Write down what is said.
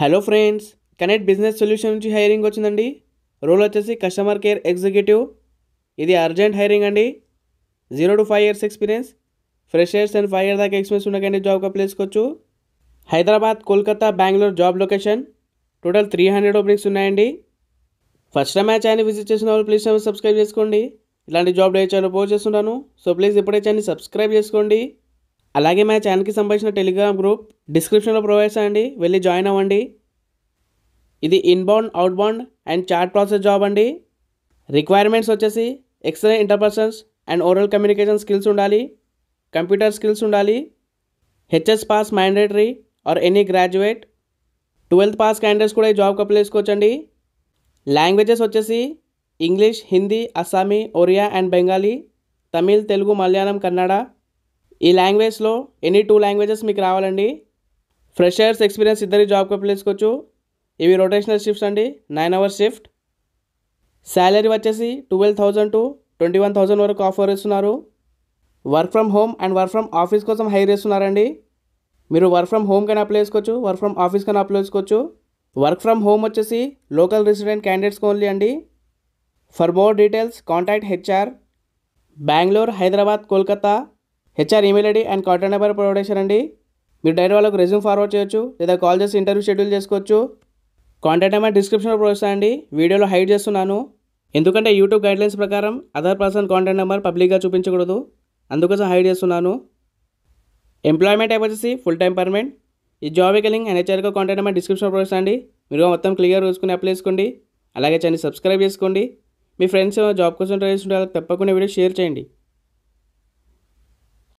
hello friends connect business solution నుంచి hiring వచ్చిందండి role వచ్చేసి కస్టమర్ కేర్ ఎగ్జిక్యూటివ్ ఇది అర్జెంట్ హైరింగ్ అండి zero to five years experience freshers and five year దాకా experience ఉండకండి job apply చేసుకోవచ్చు Hyderabad Kolkata Bengaluru job location total three hundred openings ఉన్నాయండి first time match ఆయన విజిట్ చేసిన వాళ్ళు ప్లీజ్ ఛానల్ సబ్స్క్రైబ్ చేసుకోండి ఇలాంటి జాబ్ డే ఛానల్ పోస్ట్ చేస్తున్నాను సో ప్లీజ్ ఇప్పుడే ఛానల్ సబ్స్క్రైబ్ చేసుకోండి అలాగే మా ఛానల్కి సంబంధించిన టెలిగ్రామ్ గ్రూప్ డిస్క్రిప్షన్లో ప్రొవైడ్ చేయండి వెళ్ళి జాయిన్ అవ్వండి ఇది inbound outbound and chat process job అండి రిక్వైర్మెంట్స్ వచ్చేసి extra interpersonal and oral communication skills ఉండాలి కంప్యూటర్ స్కిల్స్ ఉండాలి HS pass mandatory or any graduate twelfth pass candidates కూడా ఈ జాబ్కి అప్లై చేసుకోవచ్చండి లాంగ్వేజెస్ వచ్చేసి ఇంగ్లీష్ హిందీ అస్సామీ ఒరియా అండ్ బెంగాలీ తమిళ్ తెలుగు మలయాళం కన్నడ ఈ లాంగ్వేజ్లో ఎనీ టూ లాంగ్వేజెస్ మీకు రావాలండి ఫ్రెషర్స్ ఎక్స్పీరియన్స్ ఇద్దరి జాబ్కి అప్లై చేసుకోవచ్చు ఇవి రొటేషనల్ షిఫ్ట్స్ అండి నైన్ అవర్స్ షిఫ్ట్ శాలరీ వచ్చేసి twelve thousand to twenty one thousand వరకు ఆఫర్ ఇస్తున్నారు work from home and work from office కోసం హైర్ చేస్తున్నారండి మీరు వర్క్ ఫ్రమ్ హోమ్ కానీ అప్లై చేసుకోవచ్చు వర్క్ ఫ్రమ్ ఆఫీస్ కానీ అప్లై చేసుకోవచ్చు వర్క్ ఫ్రమ్ హోమ్ వచ్చేసి లోకల్ రెసిడెంట్ క్యాండిడేట్స్ ఓన్లీ అండి for more details contact HR Bengaluru Hyderabad Kolkata HR email ID and contact number provide చేశారండి మీరు డైరెక్ట్ వాళ్ళకు రెజ్యూమ్ ఫార్వర్డ్ చేయొచ్చు లేదా కాల్ చేసి ఇంటర్వ్యూ షెడ్యూల్ చేసుకోవచ్చు కాంటాక్ట్ నెంబర్ డిస్క్రిప్షన్లో ప్రొవైడ్ చేయండి వీడియోలో హైడ్ చేస్తున్నాను ఎందుకంటే యూట్యూబ్ గైడ్లైన్స్ ప్రకారం అదర్ పర్సన్ కాంటాక్ట్ నెంబర్ పబ్లిక్గా చూపించకూడదు అందుకోసం హైడ్ చేస్తున్నాను ఎంప్లాయ్మెంట్ టైప్ వచ్చేసి ఫుల్ టైం పర్మనెంట్ ఈ జాబ్ లింక్ అండ్ హెచ్ఆర్గా కాంటాక్ట్ నెంబర్ డిస్క్రిప్షన్ ప్రొవైడ్ చేయండి మీరు మొత్తం క్లియర్ చూసుకుని అప్లై చేసుకోండి అలాగే ఛానల్ సబ్స్క్రైబ్ చేసుకోండి మీ ఫ్రెండ్స్ జాబ్ కోసం ట్రై చేస్తుంటే వాళ్ళకి తప్పకుండా వీడియో షేర్ చేయండి